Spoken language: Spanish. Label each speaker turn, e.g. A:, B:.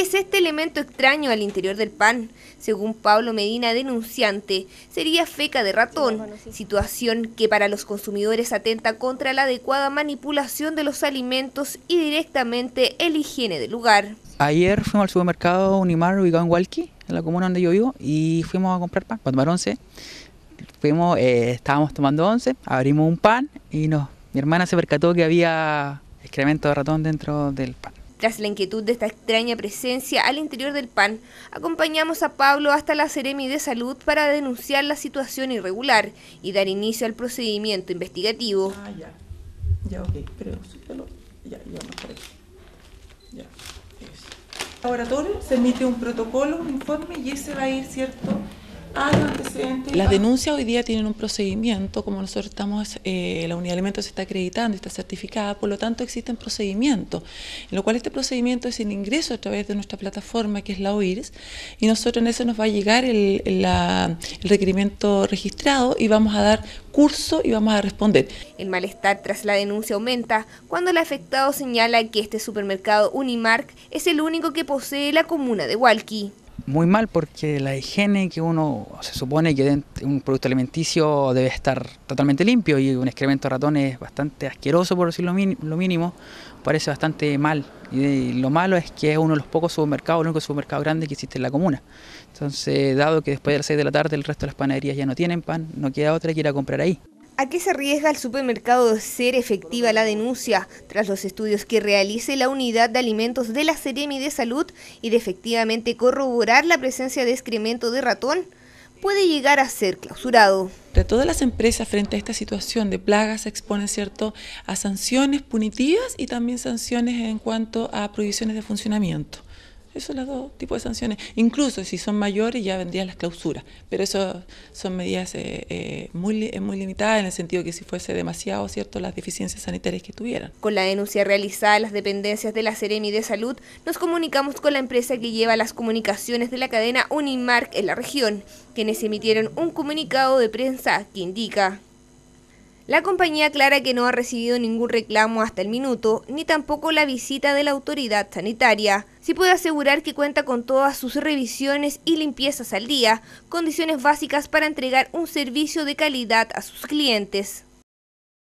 A: ¿Qué es este elemento extraño al interior del pan? Según Pablo Medina, denunciante, sería feca de ratón, situación que para los consumidores atenta contra la adecuada manipulación de los alimentos y directamente el higiene del lugar.
B: Ayer fuimos al supermercado Unimar ubicado en Hualqui, en la comuna donde yo vivo, y fuimos a comprar pan, cuando tomar once. Eh, estábamos tomando once, abrimos un pan y no, mi hermana se percató que había excremento de ratón dentro del pan.
A: Tras la inquietud de esta extraña presencia al interior del PAN, acompañamos a Pablo hasta la Seremi de Salud para denunciar la situación irregular y dar inicio al procedimiento investigativo. Ah, ya. Ya, ya, ya,
C: ya. se emite un protocolo, un informe y ese va a ir, ¿cierto?, Ah, Las denuncias hoy día tienen un procedimiento, como nosotros estamos, eh, la unidad de alimentos está acreditando, está certificada, por lo tanto existen procedimientos, en lo cual este procedimiento es el ingreso a través de nuestra plataforma que es la OIRS, y nosotros en eso nos va a llegar el, el requerimiento registrado y vamos a dar curso y vamos a responder.
A: El malestar tras la denuncia aumenta cuando el afectado señala que este supermercado Unimark es el único que posee la comuna de Hualqui
B: muy mal porque la higiene que uno se supone que un producto alimenticio debe estar totalmente limpio y un excremento de ratones bastante asqueroso por decirlo lo, mínimo, parece bastante mal. Y lo malo es que es uno de los pocos supermercados, el único supermercado grande que existe en la comuna. Entonces, dado que después de las 6 de la tarde el resto de las panaderías ya no tienen pan, no queda otra que ir a comprar ahí.
A: ¿A qué se arriesga el supermercado de ser efectiva la denuncia tras los estudios que realice la unidad de alimentos de la Seremi de Salud y de efectivamente corroborar la presencia de excremento de ratón? Puede llegar a ser clausurado. De todas
C: las empresas frente a esta situación de plagas se exponen cierto, a sanciones punitivas y también sanciones en cuanto a prohibiciones de funcionamiento. Esos son los dos tipos de sanciones. Incluso si son mayores ya vendrían las clausuras, pero eso son medidas eh, eh, muy, eh, muy limitadas en el sentido que si fuese demasiado, ¿cierto?, las deficiencias sanitarias que
A: tuvieran. Con la denuncia realizada a las dependencias de la Seremi de Salud, nos comunicamos con la empresa que lleva las comunicaciones de la cadena Unimark en la región, quienes emitieron un comunicado de prensa que indica... La compañía aclara que no ha recibido ningún reclamo hasta el minuto, ni tampoco la visita de la autoridad sanitaria. Se puede asegurar que cuenta con todas sus revisiones y limpiezas al día, condiciones básicas para entregar un servicio de calidad a sus clientes.